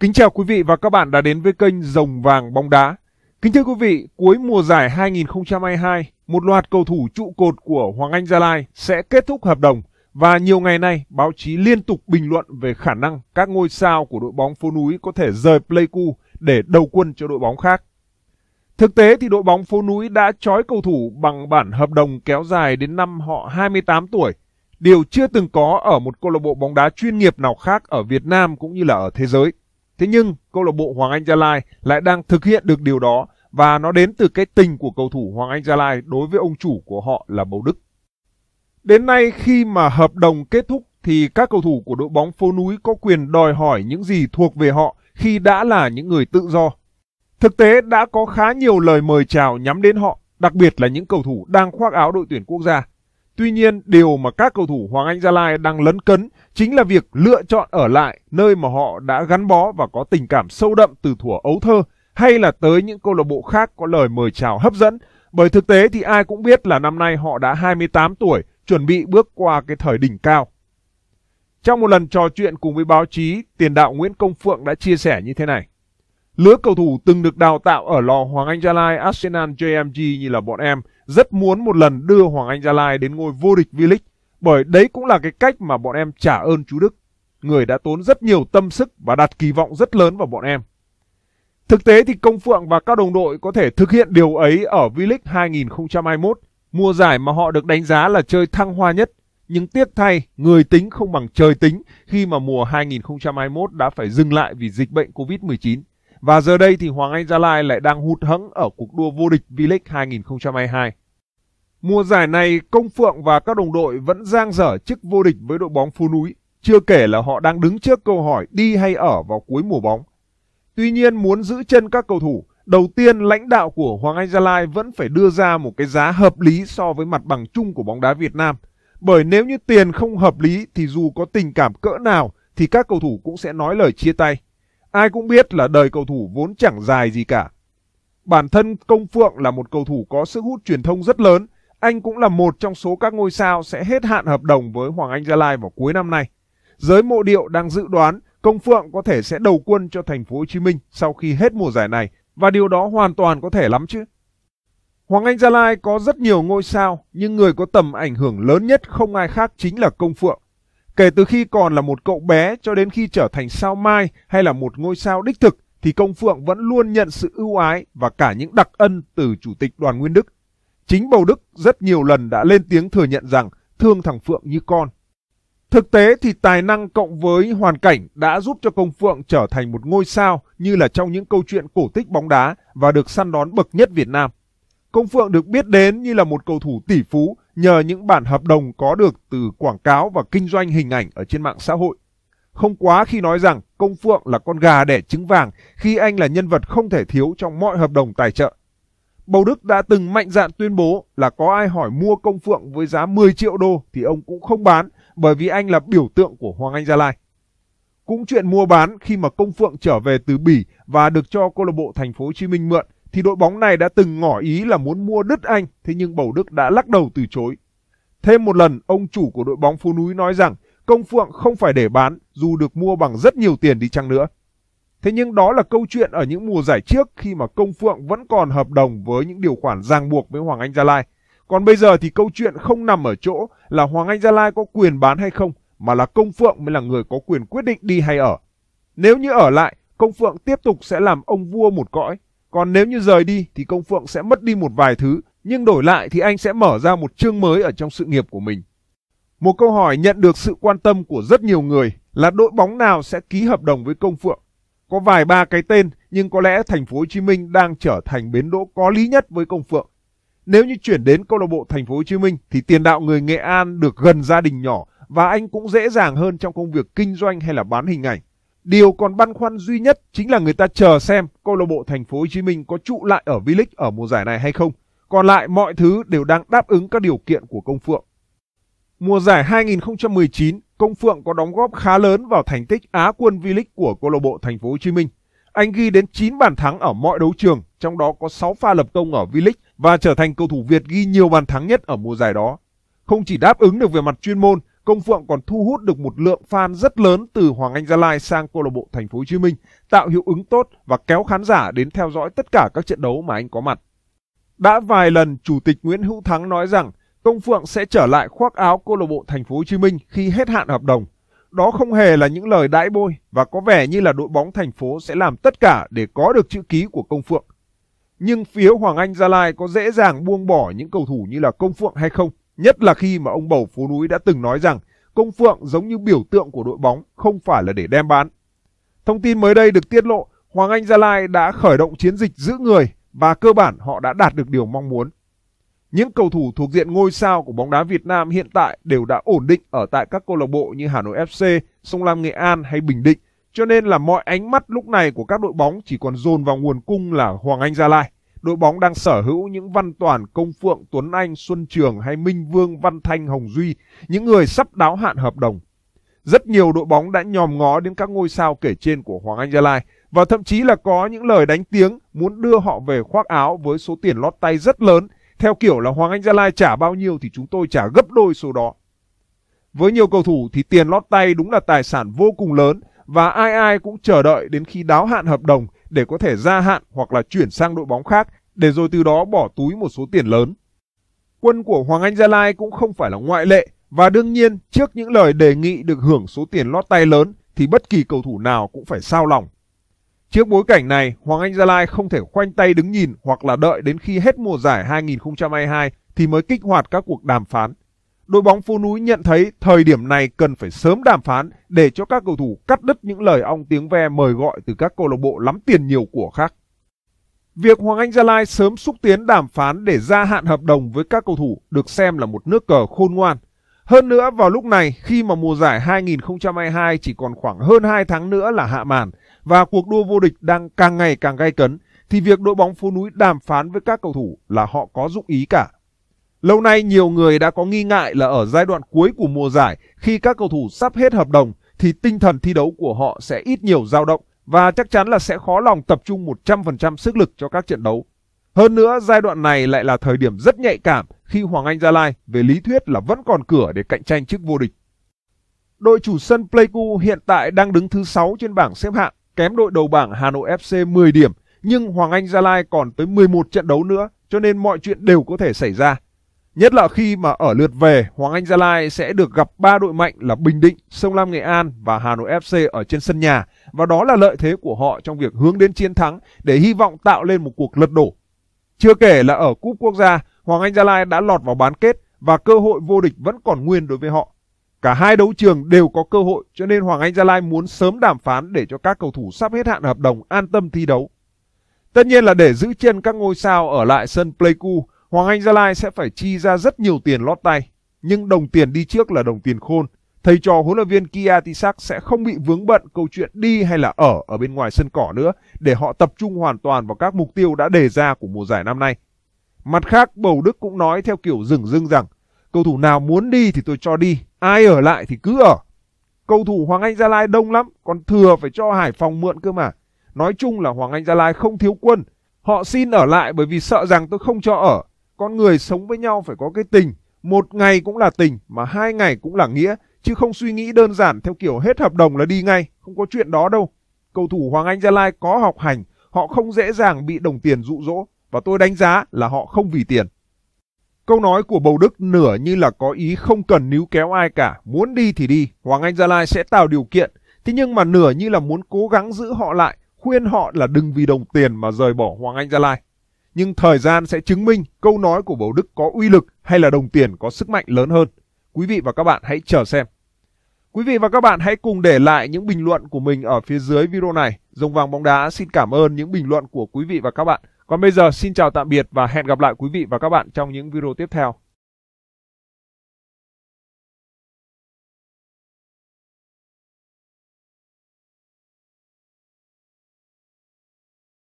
Kính chào quý vị và các bạn đã đến với kênh Rồng Vàng Bóng Đá. Kính thưa quý vị, cuối mùa giải 2022, một loạt cầu thủ trụ cột của Hoàng Anh Gia Lai sẽ kết thúc hợp đồng và nhiều ngày nay báo chí liên tục bình luận về khả năng các ngôi sao của đội bóng phố núi có thể rời Pleiku để đầu quân cho đội bóng khác. Thực tế thì đội bóng phố núi đã trói cầu thủ bằng bản hợp đồng kéo dài đến năm họ 28 tuổi, điều chưa từng có ở một câu lạc bộ bóng đá chuyên nghiệp nào khác ở Việt Nam cũng như là ở thế giới. Thế nhưng câu lạc bộ Hoàng Anh Gia Lai lại đang thực hiện được điều đó và nó đến từ cái tình của cầu thủ Hoàng Anh Gia Lai đối với ông chủ của họ là Bầu Đức. Đến nay khi mà hợp đồng kết thúc thì các cầu thủ của đội bóng phố núi có quyền đòi hỏi những gì thuộc về họ khi đã là những người tự do. Thực tế đã có khá nhiều lời mời chào nhắm đến họ, đặc biệt là những cầu thủ đang khoác áo đội tuyển quốc gia. Tuy nhiên, điều mà các cầu thủ Hoàng Anh Gia Lai đang lấn cấn chính là việc lựa chọn ở lại nơi mà họ đã gắn bó và có tình cảm sâu đậm từ thuở ấu thơ hay là tới những câu lạc bộ khác có lời mời chào hấp dẫn. Bởi thực tế thì ai cũng biết là năm nay họ đã 28 tuổi, chuẩn bị bước qua cái thời đỉnh cao. Trong một lần trò chuyện cùng với báo chí, tiền đạo Nguyễn Công Phượng đã chia sẻ như thế này. Lứa cầu thủ từng được đào tạo ở lò Hoàng Anh Gia Lai, Arsenal, JMG như là bọn em rất muốn một lần đưa Hoàng Anh Gia Lai đến ngôi vô địch V-League bởi đấy cũng là cái cách mà bọn em trả ơn chú Đức, người đã tốn rất nhiều tâm sức và đặt kỳ vọng rất lớn vào bọn em. Thực tế thì Công Phượng và các đồng đội có thể thực hiện điều ấy ở V-League 2021, mùa giải mà họ được đánh giá là chơi thăng hoa nhất. Nhưng tiếc thay, người tính không bằng trời tính khi mà mùa 2021 đã phải dừng lại vì dịch bệnh Covid-19. Và giờ đây thì Hoàng Anh Gia Lai lại đang hụt hẫng ở cuộc đua vô địch V-League 2022. Mùa giải này, Công Phượng và các đồng đội vẫn giang dở chức vô địch với đội bóng Phú Núi, chưa kể là họ đang đứng trước câu hỏi đi hay ở vào cuối mùa bóng. Tuy nhiên muốn giữ chân các cầu thủ, đầu tiên lãnh đạo của Hoàng Anh Gia Lai vẫn phải đưa ra một cái giá hợp lý so với mặt bằng chung của bóng đá Việt Nam. Bởi nếu như tiền không hợp lý thì dù có tình cảm cỡ nào thì các cầu thủ cũng sẽ nói lời chia tay. Ai cũng biết là đời cầu thủ vốn chẳng dài gì cả. Bản thân Công Phượng là một cầu thủ có sức hút truyền thông rất lớn, anh cũng là một trong số các ngôi sao sẽ hết hạn hợp đồng với Hoàng Anh Gia Lai vào cuối năm nay. Giới mộ điệu đang dự đoán Công Phượng có thể sẽ đầu quân cho thành phố Hồ Chí Minh sau khi hết mùa giải này và điều đó hoàn toàn có thể lắm chứ. Hoàng Anh Gia Lai có rất nhiều ngôi sao nhưng người có tầm ảnh hưởng lớn nhất không ai khác chính là Công Phượng. Kể từ khi còn là một cậu bé cho đến khi trở thành sao mai hay là một ngôi sao đích thực thì Công Phượng vẫn luôn nhận sự ưu ái và cả những đặc ân từ Chủ tịch Đoàn Nguyên Đức. Chính Bầu Đức rất nhiều lần đã lên tiếng thừa nhận rằng thương thằng Phượng như con. Thực tế thì tài năng cộng với hoàn cảnh đã giúp cho Công Phượng trở thành một ngôi sao như là trong những câu chuyện cổ tích bóng đá và được săn đón bậc nhất Việt Nam. Công Phượng được biết đến như là một cầu thủ tỷ phú nhờ những bản hợp đồng có được từ quảng cáo và kinh doanh hình ảnh ở trên mạng xã hội. Không quá khi nói rằng Công Phượng là con gà đẻ trứng vàng khi anh là nhân vật không thể thiếu trong mọi hợp đồng tài trợ. Bầu Đức đã từng mạnh dạn tuyên bố là có ai hỏi mua Công Phượng với giá 10 triệu đô thì ông cũng không bán bởi vì anh là biểu tượng của Hoàng Anh Gia Lai. Cũng chuyện mua bán khi mà Công Phượng trở về từ Bỉ và được cho câu lạc bộ Thành phố Hồ Chí Minh mượn thì đội bóng này đã từng ngỏ ý là muốn mua đứt anh, thế nhưng Bầu Đức đã lắc đầu từ chối. Thêm một lần, ông chủ của đội bóng Phú Núi nói rằng Công Phượng không phải để bán dù được mua bằng rất nhiều tiền đi chăng nữa. Thế nhưng đó là câu chuyện ở những mùa giải trước khi mà Công Phượng vẫn còn hợp đồng với những điều khoản ràng buộc với Hoàng Anh Gia Lai. Còn bây giờ thì câu chuyện không nằm ở chỗ là Hoàng Anh Gia Lai có quyền bán hay không, mà là Công Phượng mới là người có quyền quyết định đi hay ở. Nếu như ở lại, Công Phượng tiếp tục sẽ làm ông vua một cõi, còn nếu như rời đi thì Công Phượng sẽ mất đi một vài thứ, nhưng đổi lại thì anh sẽ mở ra một chương mới ở trong sự nghiệp của mình. Một câu hỏi nhận được sự quan tâm của rất nhiều người là đội bóng nào sẽ ký hợp đồng với Công Phượng? Có vài ba cái tên nhưng có lẽ thành phố Hồ Chí Minh đang trở thành bến đỗ có lý nhất với Công Phượng. Nếu như chuyển đến câu lạc bộ thành phố Hồ Chí Minh thì tiền đạo người Nghệ An được gần gia đình nhỏ và anh cũng dễ dàng hơn trong công việc kinh doanh hay là bán hình ảnh. Điều còn băn khoăn duy nhất chính là người ta chờ xem câu lạc bộ Thành phố Hồ Chí Minh có trụ lại ở V-League ở mùa giải này hay không. Còn lại mọi thứ đều đang đáp ứng các điều kiện của Công Phượng. Mùa giải 2019, Công Phượng có đóng góp khá lớn vào thành tích Á quân V-League của câu lạc bộ Thành phố Hồ Chí Minh. Anh ghi đến 9 bàn thắng ở mọi đấu trường, trong đó có 6 pha lập công ở V-League và trở thành cầu thủ Việt ghi nhiều bàn thắng nhất ở mùa giải đó. Không chỉ đáp ứng được về mặt chuyên môn Công Phượng còn thu hút được một lượng fan rất lớn từ Hoàng Anh Gia Lai sang câu lạc bộ Thành phố Hồ Chí Minh, tạo hiệu ứng tốt và kéo khán giả đến theo dõi tất cả các trận đấu mà anh có mặt. Đã vài lần chủ tịch Nguyễn Hữu Thắng nói rằng Công Phượng sẽ trở lại khoác áo câu lạc bộ Thành phố Hồ Chí Minh khi hết hạn hợp đồng. Đó không hề là những lời đãi bôi và có vẻ như là đội bóng thành phố sẽ làm tất cả để có được chữ ký của Công Phượng. Nhưng phía Hoàng Anh Gia Lai có dễ dàng buông bỏ những cầu thủ như là Công Phượng hay không? Nhất là khi mà ông bầu phố núi đã từng nói rằng Công Phượng giống như biểu tượng của đội bóng không phải là để đem bán. Thông tin mới đây được tiết lộ Hoàng Anh Gia Lai đã khởi động chiến dịch giữ người và cơ bản họ đã đạt được điều mong muốn. Những cầu thủ thuộc diện ngôi sao của bóng đá Việt Nam hiện tại đều đã ổn định ở tại các câu lạc bộ như Hà Nội FC, Sông Lam Nghệ An hay Bình Định, cho nên là mọi ánh mắt lúc này của các đội bóng chỉ còn dồn vào nguồn cung là Hoàng Anh Gia Lai đội bóng đang sở hữu những Văn Toàn, Công Phượng, Tuấn Anh, Xuân Trường hay Minh Vương, Văn Thanh, Hồng Duy, những người sắp đáo hạn hợp đồng. Rất nhiều đội bóng đã nhòm ngó đến các ngôi sao kể trên của Hoàng Anh Gia Lai và thậm chí là có những lời đánh tiếng muốn đưa họ về khoác áo với số tiền lót tay rất lớn theo kiểu là Hoàng Anh Gia Lai trả bao nhiêu thì chúng tôi trả gấp đôi số đó. Với nhiều cầu thủ thì tiền lót tay đúng là tài sản vô cùng lớn và ai ai cũng chờ đợi đến khi đáo hạn hợp đồng để có thể gia hạn hoặc là chuyển sang đội bóng khác để rồi từ đó bỏ túi một số tiền lớn. Quân của Hoàng Anh Gia Lai cũng không phải là ngoại lệ và đương nhiên trước những lời đề nghị được hưởng số tiền lót tay lớn thì bất kỳ cầu thủ nào cũng phải sao lòng. Trước bối cảnh này, Hoàng Anh Gia Lai không thể khoanh tay đứng nhìn hoặc là đợi đến khi hết mùa giải 2022 thì mới kích hoạt các cuộc đàm phán đội bóng phố núi nhận thấy thời điểm này cần phải sớm đàm phán để cho các cầu thủ cắt đứt những lời ong tiếng ve mời gọi từ các câu lạc bộ lắm tiền nhiều của khác. Việc Hoàng Anh Gia Lai sớm xúc tiến đàm phán để gia hạn hợp đồng với các cầu thủ được xem là một nước cờ khôn ngoan. Hơn nữa vào lúc này khi mà mùa giải 2022 chỉ còn khoảng hơn 2 tháng nữa là hạ màn và cuộc đua vô địch đang càng ngày càng gay cấn thì việc đội bóng phố núi đàm phán với các cầu thủ là họ có dụng ý cả. Lâu nay nhiều người đã có nghi ngại là ở giai đoạn cuối của mùa giải khi các cầu thủ sắp hết hợp đồng thì tinh thần thi đấu của họ sẽ ít nhiều dao động và chắc chắn là sẽ khó lòng tập trung 100% sức lực cho các trận đấu. Hơn nữa, giai đoạn này lại là thời điểm rất nhạy cảm khi Hoàng Anh Gia Lai về lý thuyết là vẫn còn cửa để cạnh tranh chức vô địch. Đội chủ sân Pleiku hiện tại đang đứng thứ 6 trên bảng xếp hạng, kém đội đầu bảng Hà Nội FC 10 điểm, nhưng Hoàng Anh Gia Lai còn tới 11 trận đấu nữa, cho nên mọi chuyện đều có thể xảy ra. Nhất là khi mà ở lượt về, Hoàng Anh Gia Lai sẽ được gặp ba đội mạnh là Bình Định, Sông Lam Nghệ An và Hà Nội FC ở trên sân nhà. Và đó là lợi thế của họ trong việc hướng đến chiến thắng để hy vọng tạo lên một cuộc lật đổ. Chưa kể là ở Cúp Quốc gia, Hoàng Anh Gia Lai đã lọt vào bán kết và cơ hội vô địch vẫn còn nguyên đối với họ. Cả hai đấu trường đều có cơ hội cho nên Hoàng Anh Gia Lai muốn sớm đàm phán để cho các cầu thủ sắp hết hạn hợp đồng an tâm thi đấu. Tất nhiên là để giữ chân các ngôi sao ở lại sân Pleiku, Hoàng Anh Gia Lai sẽ phải chi ra rất nhiều tiền lót tay, nhưng đồng tiền đi trước là đồng tiền khôn. Thầy trò huấn luyện viên Kia Tisak sẽ không bị vướng bận câu chuyện đi hay là ở ở bên ngoài sân cỏ nữa để họ tập trung hoàn toàn vào các mục tiêu đã đề ra của mùa giải năm nay. Mặt khác, Bầu Đức cũng nói theo kiểu rừng rưng rằng cầu thủ nào muốn đi thì tôi cho đi, ai ở lại thì cứ ở. Cầu thủ Hoàng Anh Gia Lai đông lắm, còn thừa phải cho Hải Phòng mượn cơ mà. Nói chung là Hoàng Anh Gia Lai không thiếu quân. Họ xin ở lại bởi vì sợ rằng tôi không cho ở con người sống với nhau phải có cái tình một ngày cũng là tình mà hai ngày cũng là nghĩa chứ không suy nghĩ đơn giản theo kiểu hết hợp đồng là đi ngay không có chuyện đó đâu cầu thủ hoàng anh gia lai có học hành họ không dễ dàng bị đồng tiền dụ dỗ và tôi đánh giá là họ không vì tiền câu nói của bầu đức nửa như là có ý không cần níu kéo ai cả muốn đi thì đi hoàng anh gia lai sẽ tạo điều kiện thế nhưng mà nửa như là muốn cố gắng giữ họ lại khuyên họ là đừng vì đồng tiền mà rời bỏ hoàng anh gia lai nhưng thời gian sẽ chứng minh câu nói của Bầu Đức có uy lực hay là đồng tiền có sức mạnh lớn hơn. Quý vị và các bạn hãy chờ xem. Quý vị và các bạn hãy cùng để lại những bình luận của mình ở phía dưới video này. Rồng vàng bóng đá xin cảm ơn những bình luận của quý vị và các bạn. Còn bây giờ xin chào tạm biệt và hẹn gặp lại quý vị và các bạn trong những video tiếp theo.